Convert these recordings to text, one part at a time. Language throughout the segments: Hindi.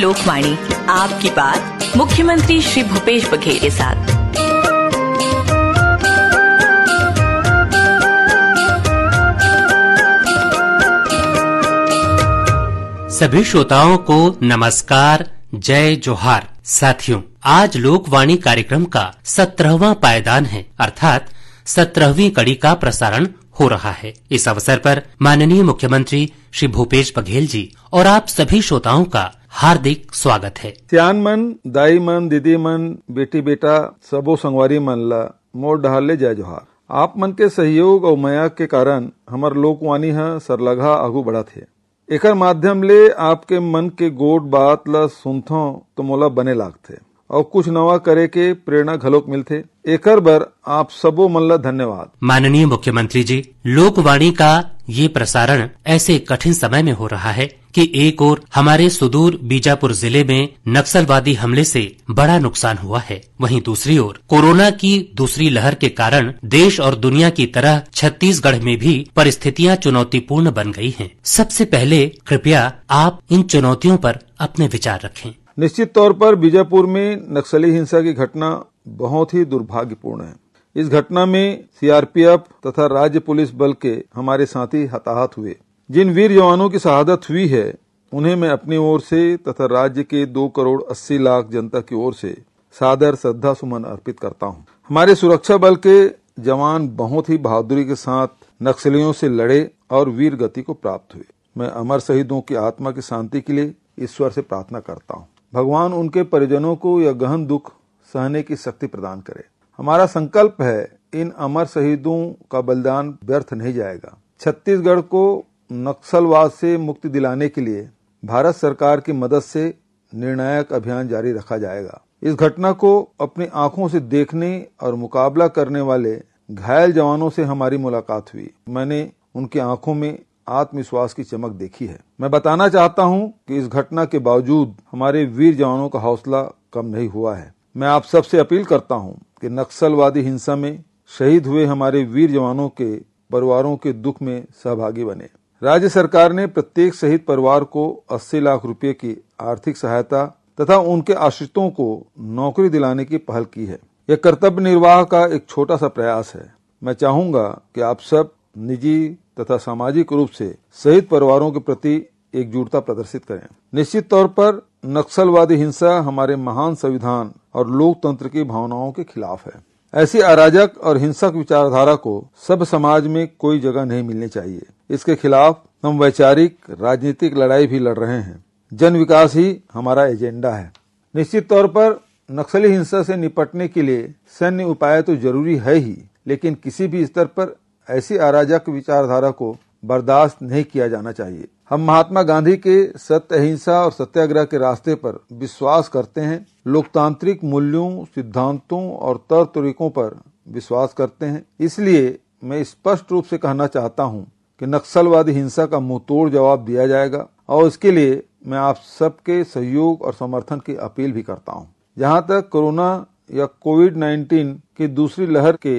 लोकवाणी आपकी बात मुख्यमंत्री श्री भूपेश बघेल के साथ सभी श्रोताओं को नमस्कार जय जोहार साथियों आज लोकवाणी कार्यक्रम का सत्रहवा पायदान है अर्थात सत्रहवीं कड़ी का प्रसारण हो रहा है इस अवसर पर माननीय मुख्यमंत्री श्री भूपेश बघेल जी और आप सभी श्रोताओं का हार्दिक स्वागत है सियान मन दाई मन दीदी मन बेटी बेटा सबो संगवारी मन ला मोर डहार ले जय जोहार आप मन के सहयोग और मया के कारण हमार लोकवाणी है सरलगा आगू बढ़त है एकर माध्यम ले आपके मन के गोट बात ला सुनथो तो मोला बने लागते और कुछ नवा करे के प्रेरणा घलोक मिलते एकर बर आप सबो मन ला धन्यवाद माननीय मुख्यमंत्री जी लोकवाणी का ये प्रसारण ऐसे कठिन समय में हो रहा है कि एक ओर हमारे सुदूर बीजापुर जिले में नक्सलवादी हमले से बड़ा नुकसान हुआ है वहीं दूसरी ओर कोरोना की दूसरी लहर के कारण देश और दुनिया की तरह छत्तीसगढ़ में भी परिस्थितियां चुनौतीपूर्ण बन गई हैं। सबसे पहले कृपया आप इन चुनौतियों पर अपने विचार रखें निश्चित तौर पर बीजापुर में नक्सली हिंसा की घटना बहुत ही दुर्भाग्यपूर्ण है इस घटना में सीआरपीएफ तथा राज्य पुलिस बल के हमारे साथी हताहत हुए जिन वीर जवानों की शहादत हुई है उन्हें मैं अपनी ओर से तथा राज्य के दो करोड़ अस्सी लाख जनता की ओर से सादर श्रद्धा सुमन अर्पित करता हूं। हमारे सुरक्षा बल के जवान बहुत ही बहादुरी के साथ नक्सलियों से लड़े और वीर गति को प्राप्त हुए मैं अमर शहीदों की आत्मा की शांति के लिए ईश्वर से प्रार्थना करता हूँ भगवान उनके परिजनों को यह गहन दुख सहने की शक्ति प्रदान करे हमारा संकल्प है इन अमर शहीदों का बलिदान व्यर्थ नहीं जाएगा छत्तीसगढ़ को नक्सलवाद से मुक्ति दिलाने के लिए भारत सरकार की मदद से निर्णायक अभियान जारी रखा जाएगा इस घटना को अपनी आंखों से देखने और मुकाबला करने वाले घायल जवानों से हमारी मुलाकात हुई मैंने उनकी आंखों में आत्मविश्वास की चमक देखी है मैं बताना चाहता हूं कि इस घटना के बावजूद हमारे वीर जवानों का हौसला कम नहीं हुआ है मैं आप सबसे अपील करता हूं कि नक्सलवादी हिंसा में शहीद हुए हमारे वीर जवानों के परिवारों के दुख में सहभागी बने राज्य सरकार ने प्रत्येक शहीद परिवार को 80 लाख रुपए की आर्थिक सहायता तथा उनके आश्रितों को नौकरी दिलाने की पहल की है यह कर्तव्य निर्वाह का एक छोटा सा प्रयास है मैं चाहूंगा कि आप सब निजी तथा सामाजिक रूप से शहीद परिवारों के प्रति एकजुटता प्रदर्शित करें निश्चित तौर पर नक्सलवादी हिंसा हमारे महान संविधान और लोकतंत्र की भावनाओं के खिलाफ है ऐसी अराजक और हिंसक विचारधारा को सब समाज में कोई जगह नहीं मिलनी चाहिए इसके खिलाफ हम वैचारिक राजनीतिक लड़ाई भी लड़ रहे हैं जन विकास ही हमारा एजेंडा है निश्चित तौर पर नक्सली हिंसा से निपटने के लिए सैन्य उपाय तो जरूरी है ही लेकिन किसी भी स्तर पर ऐसी अराजक विचारधारा को बर्दाश्त नहीं किया जाना चाहिए हम महात्मा गांधी के सत्य अहिंसा और सत्याग्रह के रास्ते पर विश्वास करते हैं लोकतांत्रिक मूल्यों सिद्धांतों और तौर तरीकों पर विश्वास करते हैं इसलिए मैं स्पष्ट रूप से कहना चाहता हूं कि नक्सलवादी हिंसा का तोड़ जवाब दिया जाएगा और इसके लिए मैं आप सबके सहयोग और समर्थन की अपील भी करता हूं। जहां तक कोरोना या कोविड 19 की दूसरी लहर के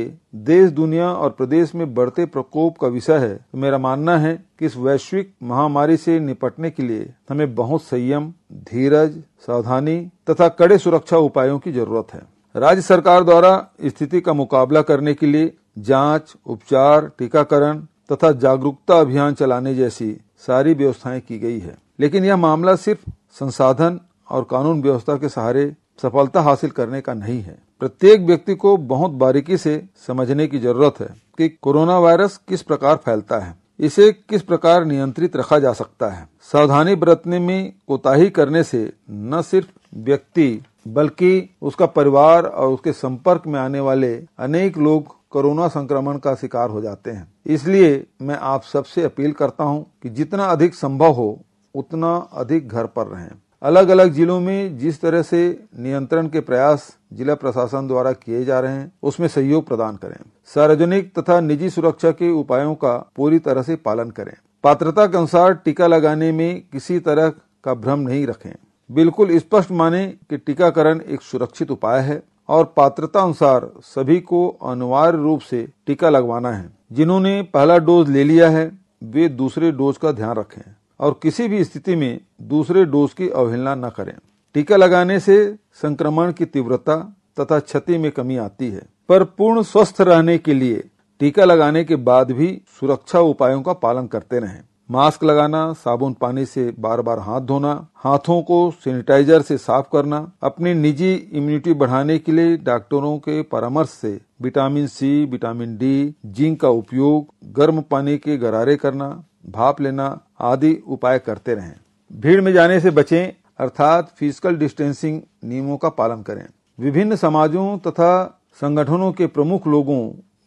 देश दुनिया और प्रदेश में बढ़ते प्रकोप का विषय है तो मेरा मानना है कि इस वैश्विक महामारी से निपटने के लिए हमें बहुत संयम धीरज सावधानी तथा कड़े सुरक्षा उपायों की जरूरत है राज्य सरकार द्वारा स्थिति का मुकाबला करने के लिए जांच, उपचार टीकाकरण तथा जागरूकता अभियान चलाने जैसी सारी व्यवस्थाएं की गई है लेकिन यह मामला सिर्फ संसाधन और कानून व्यवस्था के सहारे सफलता हासिल करने का नहीं है प्रत्येक व्यक्ति को बहुत बारीकी से समझने की जरूरत है कि कोरोना वायरस किस प्रकार फैलता है इसे किस प्रकार नियंत्रित रखा जा सकता है सावधानी बरतने में कोताही करने से न सिर्फ व्यक्ति बल्कि उसका परिवार और उसके संपर्क में आने वाले अनेक लोग कोरोना संक्रमण का शिकार हो जाते हैं इसलिए मैं आप सबसे अपील करता हूं कि जितना अधिक संभव हो उतना अधिक घर पर रहें अलग अलग जिलों में जिस तरह से नियंत्रण के प्रयास जिला प्रशासन द्वारा किए जा रहे हैं उसमें सहयोग प्रदान करें सार्वजनिक तथा निजी सुरक्षा के उपायों का पूरी तरह से पालन करें पात्रता के अनुसार टीका लगाने में किसी तरह का भ्रम नहीं रखें बिल्कुल स्पष्ट माने कि टीकाकरण एक सुरक्षित उपाय है और पात्रता अनुसार सभी को अनिवार्य रूप से टीका लगवाना है जिन्होंने पहला डोज ले लिया है वे दूसरे डोज का ध्यान रखें और किसी भी स्थिति में दूसरे डोज की अवहेलना न करें टीका लगाने से संक्रमण की तीव्रता तथा क्षति में कमी आती है पर पूर्ण स्वस्थ रहने के लिए टीका लगाने के बाद भी सुरक्षा उपायों का पालन करते रहें मास्क लगाना साबुन पानी से बार बार हाथ धोना हाथों को सैनिटाइजर से साफ करना अपनी निजी इम्यूनिटी बढ़ाने के लिए डॉक्टरों के परामर्श से vitamin C vitamin D zinc का उपयोग गर्म पानी के गरारे करना भाप लेना आदि उपाय करते रहें भीड़ में जाने से बचें अर्थात फिजिकल डिस्टेंसिंग नियमों का पालन करें विभिन्न समाजों तथा संगठनों के प्रमुख लोगों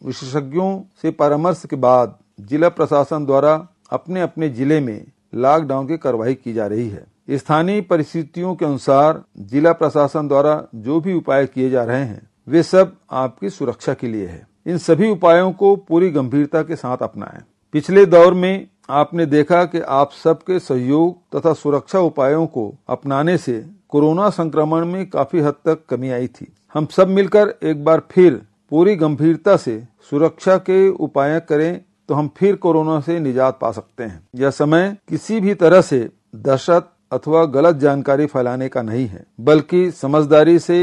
विशेषज्ञों से परामर्श के बाद जिला प्रशासन द्वारा अपने अपने जिले में लॉकडाउन की कार्रवाई की जा रही है स्थानीय परिस्थितियों के अनुसार जिला प्रशासन द्वारा जो भी उपाय किए जा रहे हैं वे सब आपकी सुरक्षा के लिए है इन सभी उपायों को पूरी गंभीरता के साथ अपनाएं पिछले दौर में आपने देखा कि आप सबके सहयोग तथा सुरक्षा उपायों को अपनाने से कोरोना संक्रमण में काफी हद तक कमी आई थी हम सब मिलकर एक बार फिर पूरी गंभीरता से सुरक्षा के उपाय करें तो हम फिर कोरोना से निजात पा सकते हैं यह समय किसी भी तरह से दहशत अथवा गलत जानकारी फैलाने का नहीं है बल्कि समझदारी से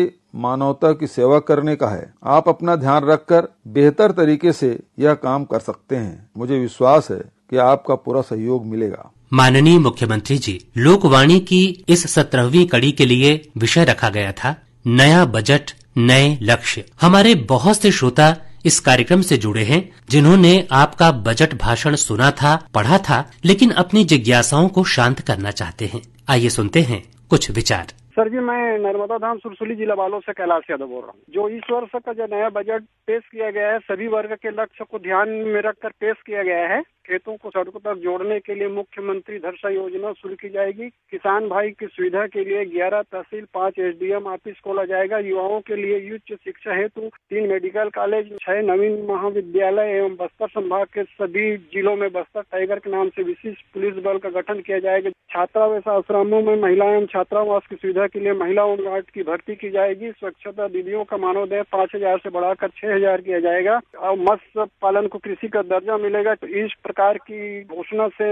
मानवता की सेवा करने का है आप अपना ध्यान रखकर बेहतर तरीके से यह काम कर सकते हैं मुझे विश्वास है कि आपका पूरा सहयोग मिलेगा माननीय मुख्यमंत्री जी लोकवाणी की इस सत्रहवीं कड़ी के लिए विषय रखा गया था नया बजट नए लक्ष्य हमारे बहुत से श्रोता इस कार्यक्रम से जुड़े हैं जिन्होंने आपका बजट भाषण सुना था पढ़ा था लेकिन अपनी जिज्ञासाओं को शांत करना चाहते हैं आइए सुनते हैं कुछ विचार सर जी मैं नर्मदा धाम सुरसुली जिला वालों से कैलाश यादव बोल रहा हूँ जो इस वर्ष का जो नया बजट पेश किया गया है सभी वर्ग के लक्ष्य को ध्यान में रखकर पेश किया गया है खेतों को सड़कों तक जोड़ने के लिए मुख्यमंत्री धरसा योजना शुरू की जाएगी किसान भाई की सुविधा के लिए ग्यारह तहसील पाँच एम ऑफिस खोला जाएगा युवाओं के लिए उच्च शिक्षा हेतु तीन मेडिकल कॉलेज छह नवीन महाविद्यालय एवं बस्तर संभाग के सभी जिलों में बस्तर टाइगर के नाम से विशेष पुलिस बल का गठन किया जाएगा छात्रावास आश्रमों में महिलाएं एवं छात्रावास की सुविधा के लिए महिला होमगार्ड की भर्ती की जाएगी स्वच्छता दीदियों का मानोदय पाँच हजार ऐसी बढ़ाकर छह हजार किया जाएगा और मत्स्य पालन को कृषि का दर्जा मिलेगा तो इस सरकार की घोषणा से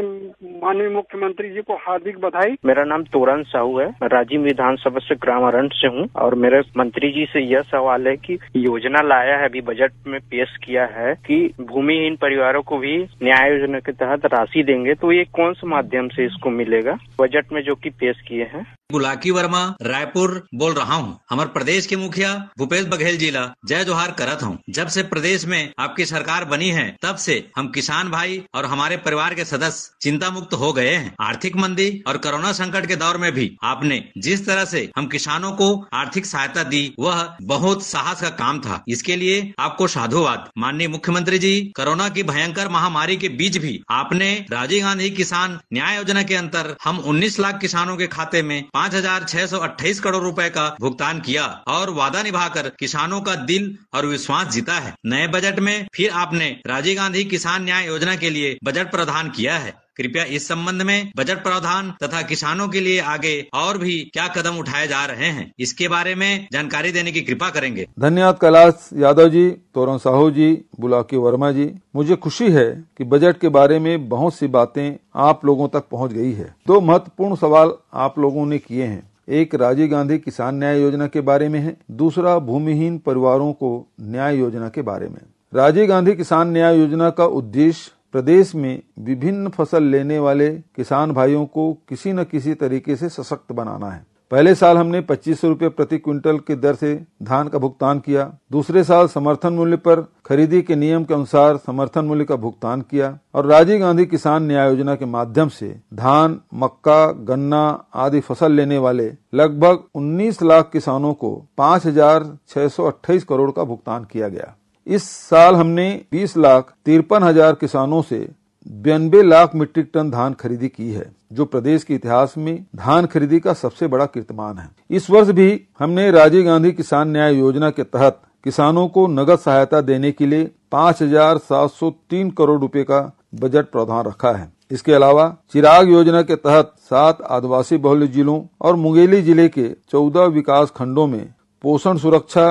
माननीय मुख्यमंत्री जी को हार्दिक बधाई मेरा नाम तोरण साहू है राजीव विधानसभा से ग्राम अरंट से हूँ और मेरे मंत्री जी से यह सवाल है कि योजना लाया है अभी बजट में पेश किया है कि भूमिहीन परिवारों को भी न्याय योजना के तहत राशि देंगे तो ये कौन से माध्यम से इसको मिलेगा बजट में जो की पेश किए हैं गुलाकी वर्मा रायपुर बोल रहा हूँ हमारे प्रदेश के मुखिया भूपेश बघेल जिला जय जोहार करत हूँ जब से प्रदेश में आपकी सरकार बनी है तब से हम किसान भाई और हमारे परिवार के सदस्य चिंता मुक्त हो गए हैं आर्थिक मंदी और कोरोना संकट के दौर में भी आपने जिस तरह से हम किसानों को आर्थिक सहायता दी वह बहुत साहस का काम था इसके लिए आपको साधुवाद माननीय मुख्यमंत्री जी कोरोना की भयंकर महामारी के बीच भी आपने राजीव गांधी किसान न्याय योजना के अंतर हम 19 लाख किसानों के खाते में पाँच करोड़ रूपए का भुगतान किया और वादा निभाकर किसानों का दिल और विश्वास जीता है नए बजट में फिर आपने राजीव गांधी किसान न्याय योजना के लिए लिए बजट प्रावधान किया है कृपया इस संबंध में बजट प्रावधान तथा किसानों के लिए आगे और भी क्या कदम उठाए जा रहे हैं इसके बारे में जानकारी देने की कृपा करेंगे धन्यवाद कैलाश यादव जी तोरण साहू जी बुलाकी वर्मा जी मुझे खुशी है कि बजट के बारे में बहुत सी बातें आप लोगों तक पहुंच गई है दो महत्वपूर्ण सवाल आप लोगों ने किए हैं एक राजीव गांधी किसान न्याय योजना के बारे में है दूसरा भूमिहीन परिवारों को न्याय योजना के बारे में राजीव गांधी किसान न्याय योजना का उद्देश्य प्रदेश में विभिन्न फसल लेने वाले किसान भाइयों को किसी न किसी तरीके से सशक्त बनाना है पहले साल हमने पच्चीस सौ प्रति क्विंटल की दर से धान का भुगतान किया दूसरे साल समर्थन मूल्य पर खरीदी के नियम के अनुसार समर्थन मूल्य का भुगतान किया और राजीव गांधी किसान न्याय योजना के माध्यम से धान मक्का गन्ना आदि फसल लेने वाले लगभग 19 लाख किसानों को पाँच करोड़ का भुगतान किया गया इस साल हमने बीस लाख तिरपन हजार किसानों से बयानबे लाख मीट्रिक टन धान खरीदी की है जो प्रदेश के इतिहास में धान खरीदी का सबसे बड़ा कीर्तमान है इस वर्ष भी हमने राजीव गांधी किसान न्याय योजना के तहत किसानों को नगद सहायता देने के लिए 5,703 करोड़ रुपए का बजट प्रावधान रखा है इसके अलावा चिराग योजना के तहत सात आदिवासी बहुल जिलों और मुंगेली जिले के चौदह विकास खंडों में पोषण सुरक्षा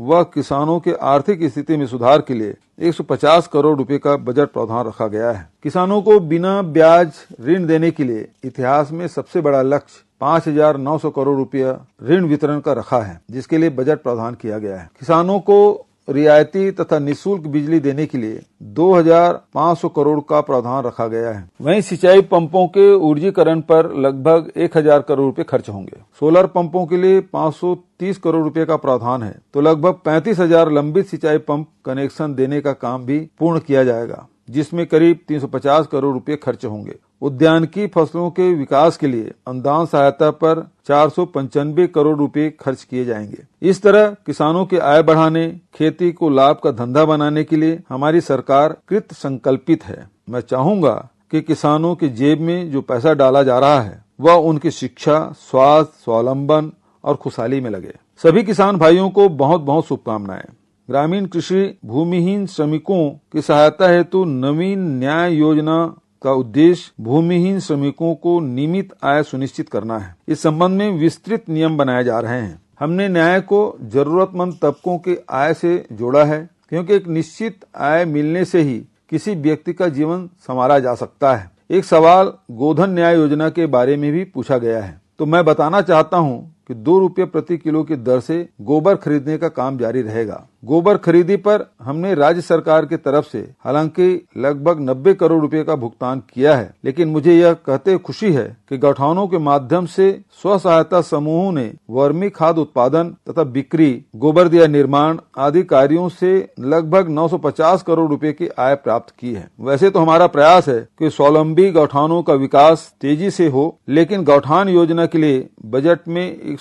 व किसानों के आर्थिक स्थिति में सुधार के लिए 150 करोड़ रुपए का बजट प्रावधान रखा गया है किसानों को बिना ब्याज ऋण देने के लिए इतिहास में सबसे बड़ा लक्ष्य पाँच हजार नौ सौ करोड़ रुपया ऋण वितरण का रखा है जिसके लिए बजट प्रावधान किया गया है किसानों को रियायती तथा निशुल्क बिजली देने के लिए 2,500 करोड़ का प्रावधान रखा गया है वहीं सिंचाई पंपों के ऊर्जीकरण पर लगभग 1,000 करोड़ रूपए खर्च होंगे सोलर पंपों के लिए 530 करोड़ रूपए का प्रावधान है तो लगभग 35,000 लंबित सिंचाई पंप कनेक्शन देने का काम भी पूर्ण किया जाएगा जिसमें करीब 350 करोड़ रुपए खर्च होंगे उद्यान की फसलों के विकास के लिए अनुदान सहायता पर चार सौ करोड़ रुपए खर्च किए जाएंगे इस तरह किसानों की आय बढ़ाने खेती को लाभ का धंधा बनाने के लिए हमारी सरकार कृत संकल्पित है मैं चाहूंगा कि किसानों के जेब में जो पैसा डाला जा रहा है वह उनकी शिक्षा स्वास्थ्य स्वावलंबन और खुशहाली में लगे सभी किसान भाइयों को बहुत बहुत शुभकामनाएं ग्रामीण कृषि भूमिहीन श्रमिकों की सहायता हेतु नवीन न्याय योजना का उद्देश्य भूमिहीन श्रमिकों को नियमित आय सुनिश्चित करना है इस संबंध में विस्तृत नियम बनाए जा रहे हैं हमने न्याय को जरूरतमंद तबकों के आय से जोड़ा है क्योंकि एक निश्चित आय मिलने से ही किसी व्यक्ति का जीवन संवारा जा सकता है एक सवाल गोधन न्याय योजना के बारे में भी पूछा गया है तो मैं बताना चाहता हूँ कि दो रूपये प्रति किलो की दर से गोबर खरीदने का काम जारी रहेगा गोबर खरीदी पर हमने राज्य सरकार की तरफ से हालांकि लगभग 90 करोड़ रुपए का भुगतान किया है लेकिन मुझे यह कहते खुशी है कि गौठानों के माध्यम से स्व सहायता समूहों ने वर्मी खाद उत्पादन तथा बिक्री गोबर दिया निर्माण आदि कार्यो से लगभग 950 करोड़ रुपए की आय प्राप्त की है वैसे तो हमारा प्रयास है कि स्वावलंबी गौठानों का विकास तेजी से हो लेकिन गौठान योजना के लिए बजट में एक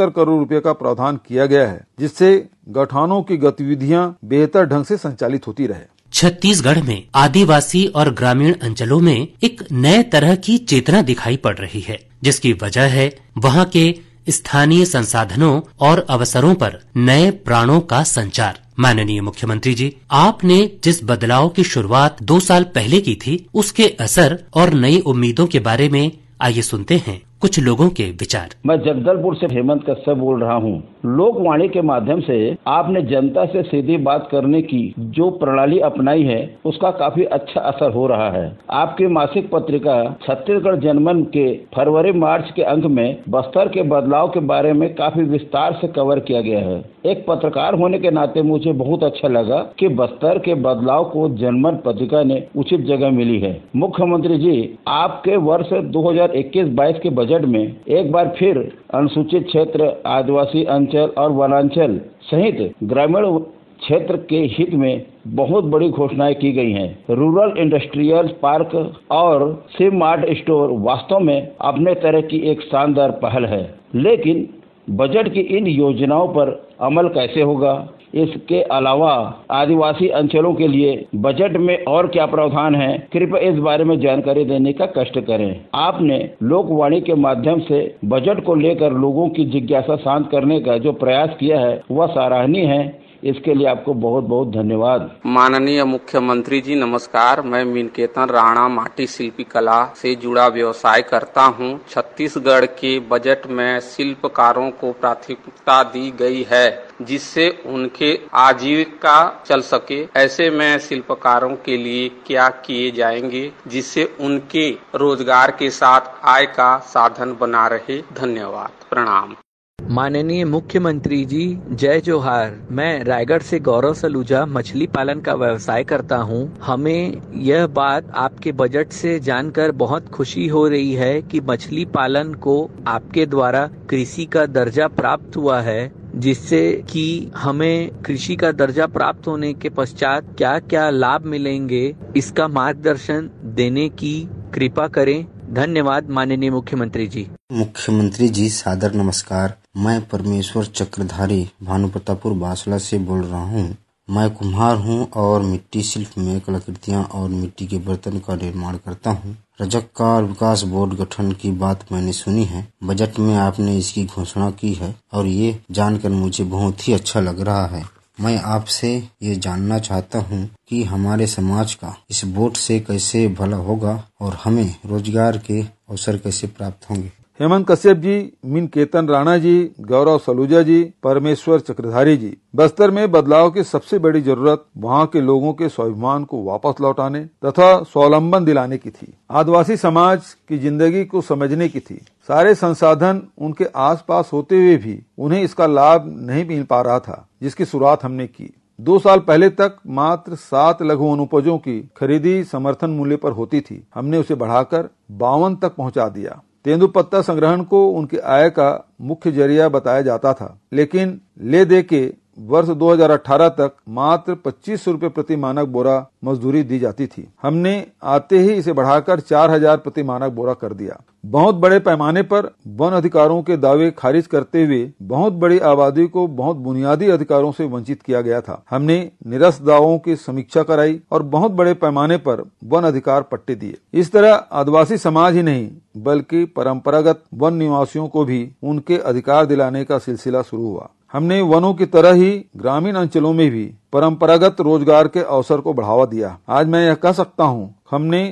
करोड़ रुपए का प्रावधान किया गया है जिससे गठानों की गतिविधियां बेहतर ढंग से संचालित होती रहे छत्तीसगढ़ में आदिवासी और ग्रामीण अंचलों में एक नए तरह की चेतना दिखाई पड़ रही है जिसकी वजह है वहाँ के स्थानीय संसाधनों और अवसरों पर नए प्राणों का संचार माननीय मुख्यमंत्री जी आपने जिस बदलाव की शुरुआत दो साल पहले की थी उसके असर और नई उम्मीदों के बारे में आइए सुनते हैं कुछ लोगों के विचार मैं जगदलपुर से हेमंत कश्यप बोल रहा हूँ लोकवाणी के माध्यम से आपने जनता से सीधी बात करने की जो प्रणाली अपनाई है उसका काफी अच्छा असर हो रहा है आपकी मासिक पत्रिका छत्तीसगढ़ जनमन के फरवरी मार्च के अंक में बस्तर के बदलाव के बारे में काफी विस्तार से कवर किया गया है एक पत्रकार होने के नाते मुझे बहुत अच्छा लगा कि बस्तर के बदलाव को जनमन पत्रिका ने उचित जगह मिली है मुख्यमंत्री जी आपके वर्ष 2021-22 के बजट में एक बार फिर अनुसूचित क्षेत्र आदिवासी अंचल और वनांचल सहित ग्रामीण क्षेत्र के हित में बहुत बड़ी घोषणाएं की गई हैं। रूरल इंडस्ट्रियल पार्क और सिम मार्ट स्टोर वास्तव में अपने तरह की एक शानदार पहल है लेकिन बजट की इन योजनाओं पर अमल कैसे होगा इसके अलावा आदिवासी अंचलों के लिए बजट में और क्या प्रावधान है कृपया इस बारे में जानकारी देने का कष्ट करें आपने लोकवाणी के माध्यम से बजट को लेकर लोगों की जिज्ञासा शांत करने का जो प्रयास किया है वह सराहनीय है इसके लिए आपको बहुत बहुत धन्यवाद माननीय मुख्यमंत्री जी नमस्कार मैं मिनकेतन राणा माटी शिल्पी कला से जुड़ा व्यवसाय करता हूं छत्तीसगढ़ के बजट में शिल्पकारों को प्राथमिकता दी गई है जिससे उनके आजीविका चल सके ऐसे में शिल्पकारों के लिए क्या किए जाएंगे जिससे उनके रोजगार के साथ आय का साधन बना रहे धन्यवाद प्रणाम माननीय मुख्यमंत्री जी जय जोहार मैं रायगढ़ से गौरव सलूजा मछली पालन का व्यवसाय करता हूं हमें यह बात आपके बजट से जानकर बहुत खुशी हो रही है कि मछली पालन को आपके द्वारा कृषि का दर्जा प्राप्त हुआ है जिससे कि हमें कृषि का दर्जा प्राप्त होने के पश्चात क्या क्या लाभ मिलेंगे इसका मार्गदर्शन देने की कृपा करें धन्यवाद माननीय मुख्यमंत्री जी मुख्यमंत्री जी सादर नमस्कार मैं परमेश्वर चक्रधारी प्रतापुर बासला से बोल रहा हूँ मैं कुम्हार हूँ और मिट्टी शिल्प में कलाकृतियाँ और मिट्टी के बर्तन का निर्माण करता हूँ रजक का विकास बोर्ड गठन की बात मैंने सुनी है बजट में आपने इसकी घोषणा की है और ये जानकर मुझे बहुत ही अच्छा लग रहा है मैं आपसे ये जानना चाहता हूँ कि हमारे समाज का इस वोट से कैसे भला होगा और हमें रोजगार के अवसर कैसे प्राप्त होंगे हेमंत कश्यप जी मीन केतन राणा जी गौरव सलूजा जी परमेश्वर चक्रधारी जी बस्तर में बदलाव की सबसे बड़ी जरूरत वहाँ के लोगों के स्वाभिमान को वापस लौटाने तथा स्वावलंबन दिलाने की थी आदिवासी समाज की जिंदगी को समझने की थी सारे संसाधन उनके आसपास होते हुए भी उन्हें इसका लाभ नहीं मिल पा रहा था जिसकी शुरुआत हमने की दो साल पहले तक मात्र सात लघु अनुपजों की खरीदी समर्थन मूल्य पर होती थी हमने उसे बढ़ाकर बावन तक पहुंचा दिया तेंदुपत्ता संग्रहण को उनकी आय का मुख्य जरिया बताया जाता था लेकिन ले दे के वर्ष 2018 तक मात्र पच्चीस रूपए प्रति मानक बोरा मजदूरी दी जाती थी हमने आते ही इसे बढ़ाकर 4000 प्रति मानक बोरा कर दिया बहुत बड़े पैमाने पर वन अधिकारों के दावे खारिज करते हुए बहुत बड़ी आबादी को बहुत बुनियादी अधिकारों से वंचित किया गया था हमने निरस्त दावों की समीक्षा कराई और बहुत बड़े पैमाने पर वन अधिकार पट्टे दिए इस तरह आदिवासी समाज ही नहीं बल्कि परंपरागत वन निवासियों को भी उनके अधिकार दिलाने का सिलसिला शुरू हुआ हमने वनों की तरह ही ग्रामीण अंचलों में भी परंपरागत रोजगार के अवसर को बढ़ावा दिया आज मैं यह कह सकता हूँ हमने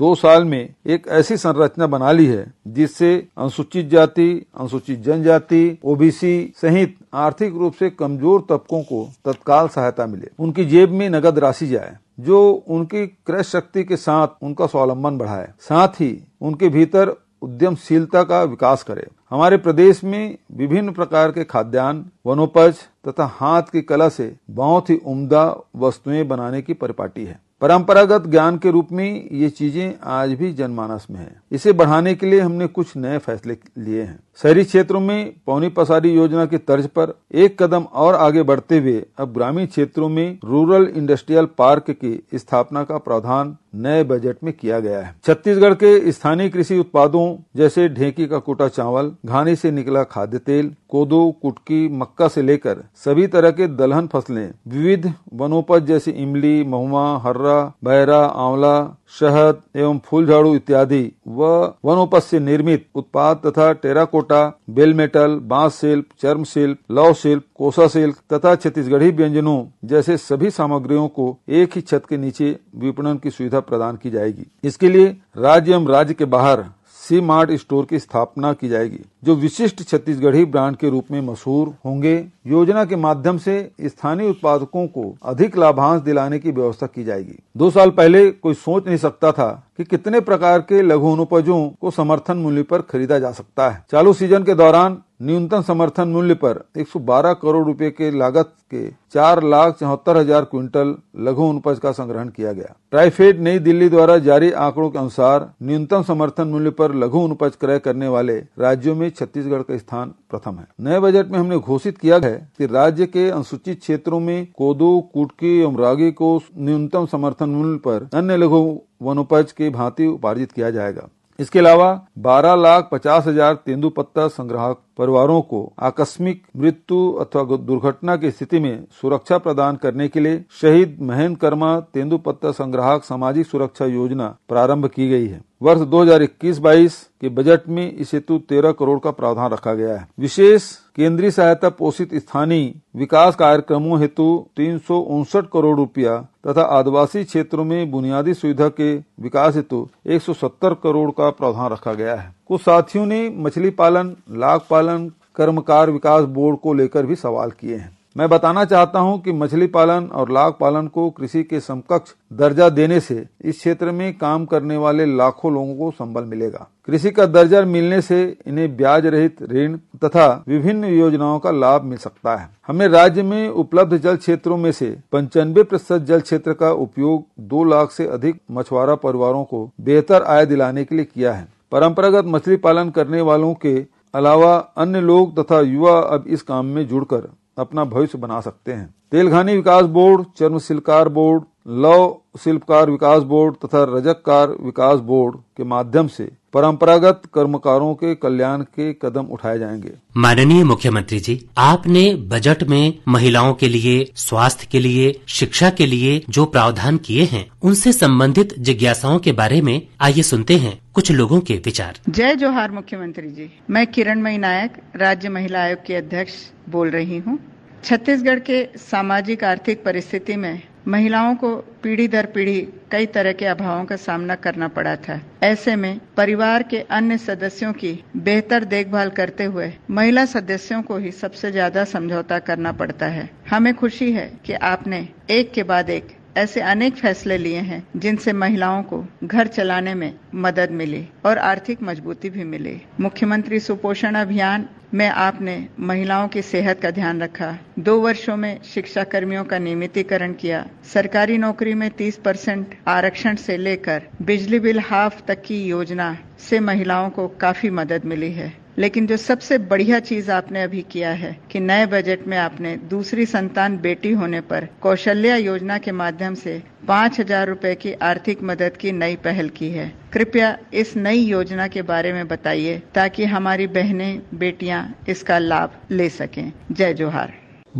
दो साल में एक ऐसी संरचना बना ली है जिससे अनुसूचित जाति अनुसूचित जनजाति ओबीसी सहित आर्थिक रूप से कमजोर तबकों को तत्काल सहायता मिले उनकी जेब में नगद राशि जाए जो उनकी क्रय शक्ति के साथ उनका स्वावलंबन बढ़ाए साथ ही उनके भीतर उद्यमशीलता का विकास करे हमारे प्रदेश में विभिन्न प्रकार के खाद्यान्न वनोपज तथा हाथ की कला से बहुत ही उम्दा वस्तुएं बनाने की परिपाटी है परंपरागत ज्ञान के रूप में ये चीजें आज भी जनमानस में है इसे बढ़ाने के लिए हमने कुछ नए फैसले लिए हैं शहरी क्षेत्रों में पौनी पसारी योजना की तर्ज पर एक कदम और आगे बढ़ते हुए अब ग्रामीण क्षेत्रों में रूरल इंडस्ट्रियल पार्क की स्थापना का प्रावधान नए बजट में किया गया है छत्तीसगढ़ के स्थानीय कृषि उत्पादों जैसे ढेंकी का कोटा चावल घानी से निकला खाद्य तेल कोदो कुटकी मक्का से लेकर सभी तरह के दलहन फसलें विविध वनोपज जैसे इमली महुआ हर्रा बहरा आंवला शहद एवं फूल झाड़ू इत्यादि व वनोपज से निर्मित उत्पाद तथा टेराकोट कोटा बेल मेटल बांस शिल्प चर्म शिल्प लव शिल्प कोसा शिल्प तथा छत्तीसगढ़ी व्यंजनों जैसे सभी सामग्रियों को एक ही छत के नीचे विपणन की सुविधा प्रदान की जाएगी इसके लिए राज्य एवं राज्य के बाहर सी मार्ट स्टोर की स्थापना की जाएगी जो विशिष्ट छत्तीसगढ़ी ब्रांड के रूप में मशहूर होंगे योजना के माध्यम से स्थानीय उत्पादकों को अधिक लाभांश दिलाने की व्यवस्था की जाएगी दो साल पहले कोई सोच नहीं सकता था कि कितने प्रकार के लघु अनुपजों को समर्थन मूल्य पर खरीदा जा सकता है चालू सीजन के दौरान न्यूनतम समर्थन मूल्य पर 112 करोड़ रुपए के लागत के चार लाख चौहत्तर हजार क्विंटल लघु उपज का संग्रहण किया गया ट्राइफेड नई दिल्ली द्वारा जारी आंकड़ों के अनुसार न्यूनतम समर्थन मूल्य पर लघु उपज क्रय करने वाले राज्यों में छत्तीसगढ़ का स्थान प्रथम है नए बजट में हमने घोषित किया है कि राज्य के अनुसूचित क्षेत्रों में कोदो कुटकी एवं रागी को न्यूनतम समर्थन मूल्य पर अन्य लघु वनोपज के भांति उपार्जित किया जाएगा इसके अलावा बारह लाख पचास हजार तेंदुपत्ता संग्राहक परिवारों को आकस्मिक मृत्यु अथवा दुर्घटना की स्थिति में सुरक्षा प्रदान करने के लिए शहीद महेंद्र कर्मा तेंदुपत्ता संग्राहक सामाजिक सुरक्षा योजना प्रारंभ की गई है वर्ष 2021-22 के बजट में इस हेतु 13 करोड़ का प्रावधान रखा गया है विशेष केंद्रीय सहायता पोषित स्थानीय विकास कार्यक्रमों हेतु तीन करोड़ रुपया तथा आदिवासी क्षेत्रों में बुनियादी सुविधा के विकास हेतु 170 करोड़ का प्रावधान रखा गया है कुछ साथियों ने मछली पालन लाख पालन कर्मकार विकास बोर्ड को लेकर भी सवाल किए हैं मैं बताना चाहता हूं कि मछली पालन और लाख पालन को कृषि के समकक्ष दर्जा देने से इस क्षेत्र में काम करने वाले लाखों लोगों को संबल मिलेगा कृषि का दर्जा मिलने से इन्हें ब्याज रहित ऋण तथा विभिन्न योजनाओं का लाभ मिल सकता है हमने राज्य में उपलब्ध जल क्षेत्रों में से पंचानवे प्रतिशत जल क्षेत्र का उपयोग दो लाख से अधिक मछुआरा परिवारों को बेहतर आय दिलाने के लिए किया है परंपरागत मछली पालन करने वालों के अलावा अन्य लोग तथा युवा अब इस काम में जुड़कर अपना भविष्य बना सकते हैं तेलघानी विकास बोर्ड चर्म शिल्पकार बोर्ड लव शिल्पकार विकास बोर्ड तथा रजककार विकास बोर्ड के माध्यम से परंपरागत कर्मकारों के कल्याण के कदम उठाए जाएंगे माननीय मुख्यमंत्री जी आपने बजट में महिलाओं के लिए स्वास्थ्य के लिए शिक्षा के लिए जो प्रावधान किए हैं उनसे संबंधित जिज्ञासाओं के बारे में आइए सुनते हैं कुछ लोगों के विचार जय जोहार मुख्यमंत्री जी मैं किरणमयी नायक राज्य महिला आयोग की अध्यक्ष बोल रही हूँ छत्तीसगढ़ के सामाजिक आर्थिक परिस्थिति में महिलाओं को पीढ़ी दर पीढ़ी कई तरह के अभावों का सामना करना पड़ा था ऐसे में परिवार के अन्य सदस्यों की बेहतर देखभाल करते हुए महिला सदस्यों को ही सबसे ज्यादा समझौता करना पड़ता है हमें खुशी है कि आपने एक के बाद एक ऐसे अनेक फैसले लिए हैं जिनसे महिलाओं को घर चलाने में मदद मिली और आर्थिक मजबूती भी मिली मुख्यमंत्री सुपोषण अभियान में आपने महिलाओं की सेहत का ध्यान रखा दो वर्षों में शिक्षा कर्मियों का नियमितीकरण किया सरकारी नौकरी में 30 परसेंट आरक्षण से लेकर बिजली बिल हाफ तक की योजना से महिलाओं को काफी मदद मिली है लेकिन जो सबसे बढ़िया चीज आपने अभी किया है कि नए बजट में आपने दूसरी संतान बेटी होने पर कौशल्या योजना के माध्यम से पाँच हजार रूपए की आर्थिक मदद की नई पहल की है कृपया इस नई योजना के बारे में बताइए ताकि हमारी बहनें बेटियां इसका लाभ ले सकें जय जोहार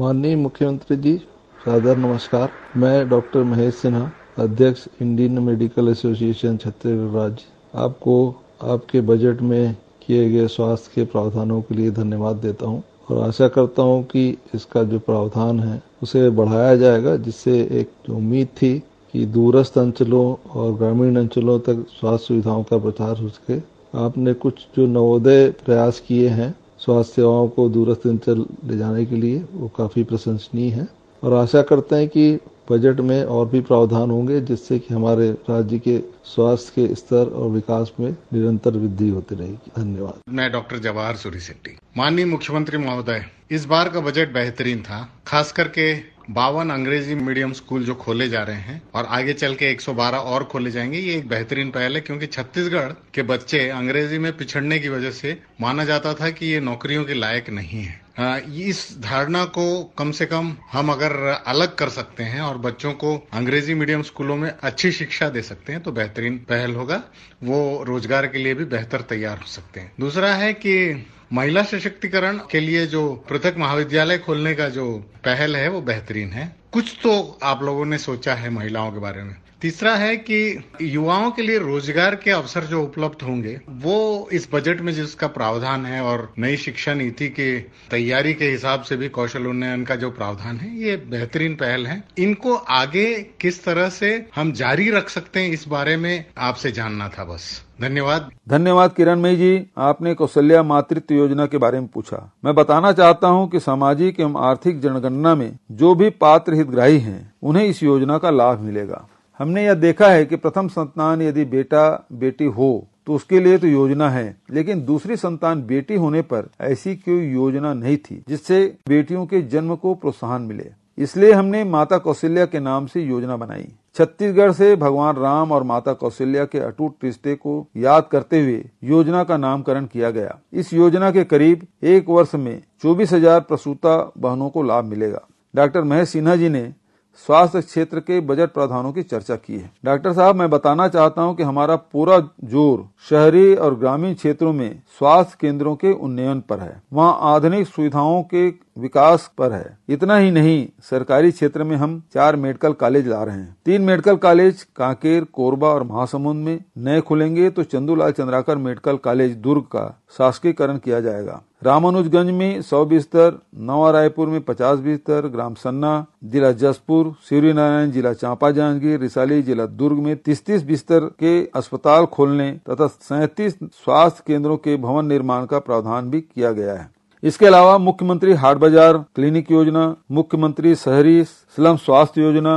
माननीय मुख्यमंत्री जी सादर नमस्कार मैं डॉक्टर महेश सिन्हा अध्यक्ष इंडियन मेडिकल एसोसिएशन छत्तीसगढ़ राज्य आपको आपके बजट में किए गए स्वास्थ्य के प्रावधानों के लिए धन्यवाद देता हूँ और आशा करता हूँ कि इसका जो प्रावधान है उसे बढ़ाया जाएगा जिससे एक जो उम्मीद थी कि दूरस्थ अंचलों और ग्रामीण अंचलों तक स्वास्थ्य सुविधाओं का प्रचार हो सके आपने कुछ जो नवोदय प्रयास किए हैं स्वास्थ्य सेवाओं को दूरस्थ अंचल ले जाने के लिए वो काफ़ी प्रशंसनीय है और आशा करते हैं कि बजट में और भी प्रावधान होंगे जिससे कि हमारे राज्य के स्वास्थ्य के स्तर और विकास में निरंतर वृद्धि होती रहेगी धन्यवाद मैं डॉक्टर जवाहर सूरी सेट्टी माननीय मुख्यमंत्री महोदय इस बार का बजट बेहतरीन था खास करके बावन अंग्रेजी मीडियम स्कूल जो खोले जा रहे हैं और आगे चल के 112 और खोले जाएंगे ये एक बेहतरीन पहल है क्योंकि छत्तीसगढ़ के बच्चे अंग्रेजी में पिछड़ने की वजह से माना जाता था कि ये नौकरियों के लायक नहीं है इस धारणा को कम से कम हम अगर अलग कर सकते हैं और बच्चों को अंग्रेजी मीडियम स्कूलों में अच्छी शिक्षा दे सकते हैं तो बेहतरीन पहल होगा वो रोजगार के लिए भी बेहतर तैयार हो सकते हैं दूसरा है कि महिला सशक्तिकरण के लिए जो पृथक महाविद्यालय खोलने का जो पहल है वो बेहतरीन है कुछ तो आप लोगों ने सोचा है महिलाओं के बारे में तीसरा है कि युवाओं के लिए रोजगार के अवसर जो उपलब्ध होंगे वो इस बजट में जिसका प्रावधान है और नई शिक्षा नीति के तैयारी के हिसाब से भी कौशल उन्नयन का जो प्रावधान है ये बेहतरीन पहल है इनको आगे किस तरह से हम जारी रख सकते हैं इस बारे में आपसे जानना था बस धन्यवाद धन्यवाद किरण मई जी आपने कौशल्या मातृत्व योजना के बारे में पूछा मैं बताना चाहता हूं कि सामाजिक एवं आर्थिक जनगणना में जो भी पात्र हितग्राही हैं उन्हें इस योजना का लाभ मिलेगा हमने यह देखा है कि प्रथम संतान यदि बेटा बेटी हो तो उसके लिए तो योजना है लेकिन दूसरी संतान बेटी होने पर ऐसी कोई योजना नहीं थी जिससे बेटियों के जन्म को प्रोत्साहन मिले इसलिए हमने माता कौशल्या के नाम से योजना बनाई छत्तीसगढ़ से भगवान राम और माता कौशल्या के अटूट रिश्ते को याद करते हुए योजना का नामकरण किया गया इस योजना के करीब एक वर्ष में चौबीस हजार प्रसूता बहनों को लाभ मिलेगा डॉक्टर महेश सिन्हा जी ने स्वास्थ्य क्षेत्र के बजट प्रावधानों की चर्चा की है डॉक्टर साहब मैं बताना चाहता हूं कि हमारा पूरा जोर शहरी और ग्रामीण क्षेत्रों में स्वास्थ्य केंद्रों के उन्नयन पर है वहां आधुनिक सुविधाओं के विकास पर है इतना ही नहीं सरकारी क्षेत्र में हम चार मेडिकल कॉलेज ला रहे हैं तीन मेडिकल कॉलेज कांकेर कोरबा और महासमुंद में नए खुलेंगे तो चंदूलाल चंद्राकर मेडिकल कॉलेज दुर्ग का शासकीयकरण किया जाएगा रामानुजगंज में सौ बिस्तर नवा रायपुर में पचास बिस्तर ग्राम सन्ना जिला जसपुर सूर्य नारायण जिला चांपा जांजगीर रिसाली जिला दुर्ग में तीस तीस बिस्तर के अस्पताल खोलने तथा सैतीस स्वास्थ्य केंद्रों के भवन निर्माण का प्रावधान भी किया गया है इसके अलावा मुख्यमंत्री हाट बाजार क्लिनिक योजना मुख्यमंत्री शहरी स्लम स्वास्थ्य योजना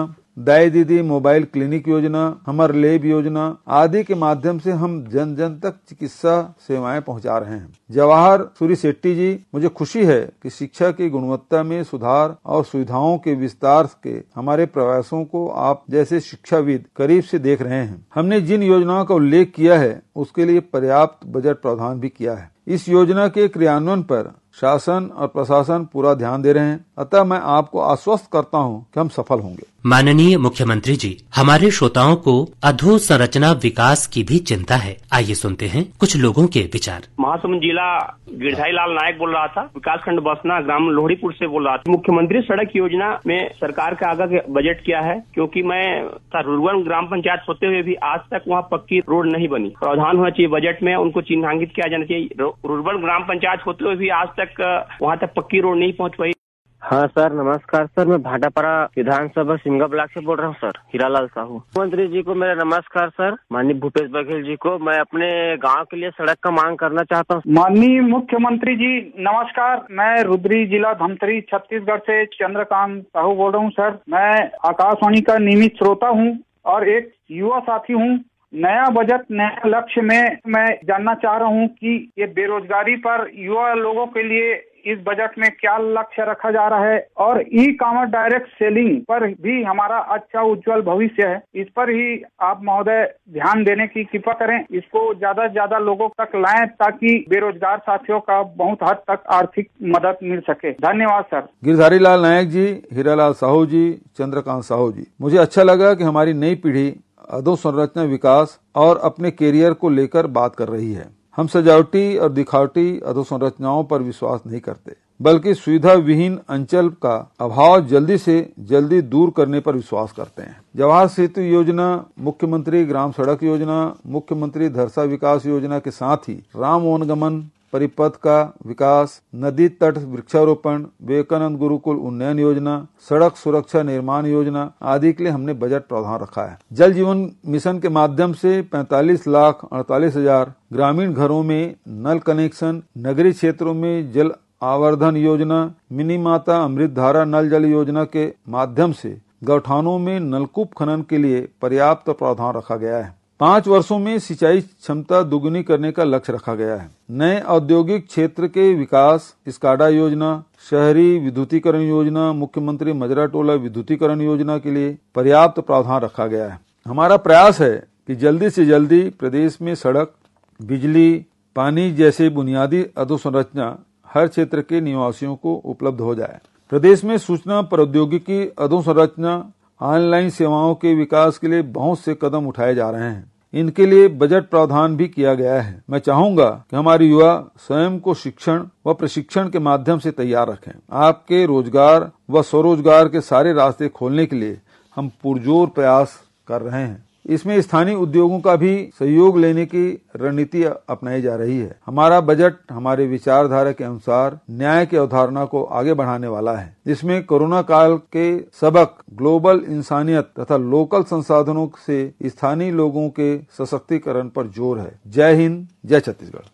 दाई दीदी मोबाइल क्लिनिक योजना हमर लेब योजना आदि के माध्यम से हम जन जन तक चिकित्सा सेवाएं पहुंचा रहे हैं जवाहर सूरी शेट्टी जी मुझे खुशी है कि शिक्षा की गुणवत्ता में सुधार और सुविधाओं के विस्तार के हमारे प्रयासों को आप जैसे शिक्षाविद करीब से देख रहे हैं हमने जिन योजनाओं का उल्लेख किया है उसके लिए पर्याप्त बजट प्रावधान भी किया है इस योजना के क्रियान्वयन पर शासन और प्रशासन पूरा ध्यान दे रहे हैं अतः मैं आपको आश्वस्त करता हूं कि हम सफल होंगे माननीय मुख्यमंत्री जी हमारे श्रोताओं को अधोसंरचना विकास की भी चिंता है आइए सुनते हैं कुछ लोगों के विचार महासमुंद जिला गिरधाई लाल नायक बोल रहा था विकास खंड बसना ग्राम लोहड़ीपुर से बोल रहा था मुख्यमंत्री सड़क योजना में सरकार का आगे बजट क्या है क्योंकि मैं रुरवन ग्राम पंचायत होते हुए भी आज तक वहाँ पक्की रोड नहीं बनी प्रावधान होना चाहिए बजट में उनको चिन्हांकित किया जाना चाहिए रुरवन ग्राम पंचायत होते हुए भी आज तक वहाँ तक पक्की रोड नहीं पहुँच पाई हाँ सर नमस्कार सर मैं भाटापारा विधानसभा सिंगा ब्लॉक से बोल रहा हूँ सर हीरालाल साहू मुख्यमंत्री जी को मेरा नमस्कार सर माननीय भूपेश बघेल जी को मैं अपने गांव के लिए सड़क का मांग करना चाहता हूँ माननीय मुख्यमंत्री जी नमस्कार मैं रुद्री जिला धमतरी छत्तीसगढ़ से चंद्रकांत साहू बोल रहा हूँ सर मैं आकाशवाणी का नियमित श्रोता हूँ और एक युवा साथी हूँ नया बजट नया लक्ष्य में मैं जानना चाह रहा हूं कि ये बेरोजगारी पर युवा लोगों के लिए इस बजट में क्या लक्ष्य रखा जा रहा है और ई कॉमर्स डायरेक्ट सेलिंग पर भी हमारा अच्छा उज्जवल भविष्य है इस पर ही आप महोदय ध्यान देने की कृपा करें इसको ज्यादा से ज्यादा लोगों तक लाए ताकि बेरोजगार साथियों का बहुत हद तक आर्थिक मदद मिल सके धन्यवाद सर गिरधारी लाल नायक जी हीरालाल साहू जी चंद्रकांत साहू जी मुझे अच्छा लगा की हमारी नई पीढ़ी अधोसंरचना विकास और अपने करियर को लेकर बात कर रही है हम सजावटी और दिखावटी अधोसंरचनाओं पर विश्वास नहीं करते बल्कि सुविधा विहीन अंचल का अभाव जल्दी से जल्दी दूर करने पर विश्वास करते हैं जवाहर सेतु योजना मुख्यमंत्री ग्राम सड़क योजना मुख्यमंत्री धरसा विकास योजना के साथ ही राम वनगमन परिपथ का विकास नदी तट वृक्षारोपण विवेकानंद गुरुकुल उन्नयन योजना सड़क सुरक्षा निर्माण योजना आदि के लिए हमने बजट प्रावधान रखा है जल जीवन मिशन के माध्यम से 45 लाख अड़तालीस हजार ग्रामीण घरों में नल कनेक्शन नगरीय क्षेत्रों में जल आवर्धन योजना मिनी माता अमृत धारा नल जल योजना के माध्यम से गौठानों में नलकूप खनन के लिए पर्याप्त प्रावधान रखा गया है पांच वर्षों में सिंचाई क्षमता दुगुनी करने का लक्ष्य रखा गया है नए औद्योगिक क्षेत्र के विकास स्काडा योजना शहरी विद्युतीकरण योजना मुख्यमंत्री मजरा टोला विद्युतीकरण योजना के लिए पर्याप्त प्रावधान रखा गया है हमारा प्रयास है कि जल्दी से जल्दी प्रदेश में सड़क बिजली पानी जैसे बुनियादी अधोसंरचना हर क्षेत्र के निवासियों को उपलब्ध हो जाए प्रदेश में सूचना प्रौद्योगिकी अधोसंरचना ऑनलाइन सेवाओं के विकास के लिए बहुत से कदम उठाए जा रहे हैं इनके लिए बजट प्रावधान भी किया गया है मैं चाहूंगा कि हमारे युवा स्वयं को शिक्षण व प्रशिक्षण के माध्यम से तैयार रखें आपके रोजगार व स्वरोजगार के सारे रास्ते खोलने के लिए हम पुरजोर प्रयास कर रहे हैं इसमें स्थानीय उद्योगों का भी सहयोग लेने की रणनीति अपनाई जा रही है हमारा बजट हमारे विचारधारा के अनुसार न्याय की अवधारणा को आगे बढ़ाने वाला है जिसमें कोरोना काल के सबक ग्लोबल इंसानियत तथा लोकल संसाधनों से स्थानीय लोगों के सशक्तिकरण पर जोर है जय हिंद जय छत्तीसगढ़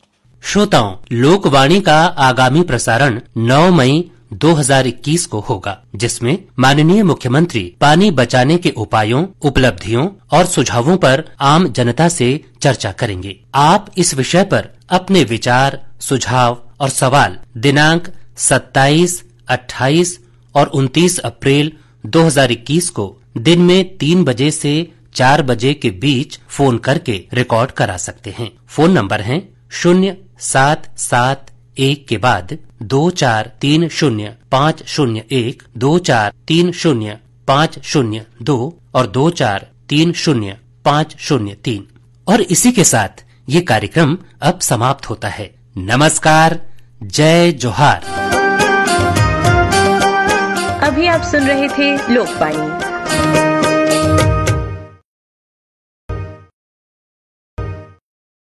श्रोताओं लोकवाणी का आगामी प्रसारण 9 मई 2021 को होगा जिसमें माननीय मुख्यमंत्री पानी बचाने के उपायों उपलब्धियों और सुझावों पर आम जनता से चर्चा करेंगे आप इस विषय पर अपने विचार सुझाव और सवाल दिनांक 27, 28 और 29 अप्रैल 2021 को दिन में तीन बजे से चार बजे के बीच फोन करके रिकॉर्ड करा सकते हैं फोन नंबर है शून्य सात सात एक के बाद दो चार तीन शून्य पाँच शून्य एक दो चार तीन शून्य पाँच शून्य दो और दो चार तीन शून्य पाँच शून्य तीन और इसी के साथ ये कार्यक्रम अब समाप्त होता है नमस्कार जय जोहार अभी आप सुन रहे थे लोकवाणी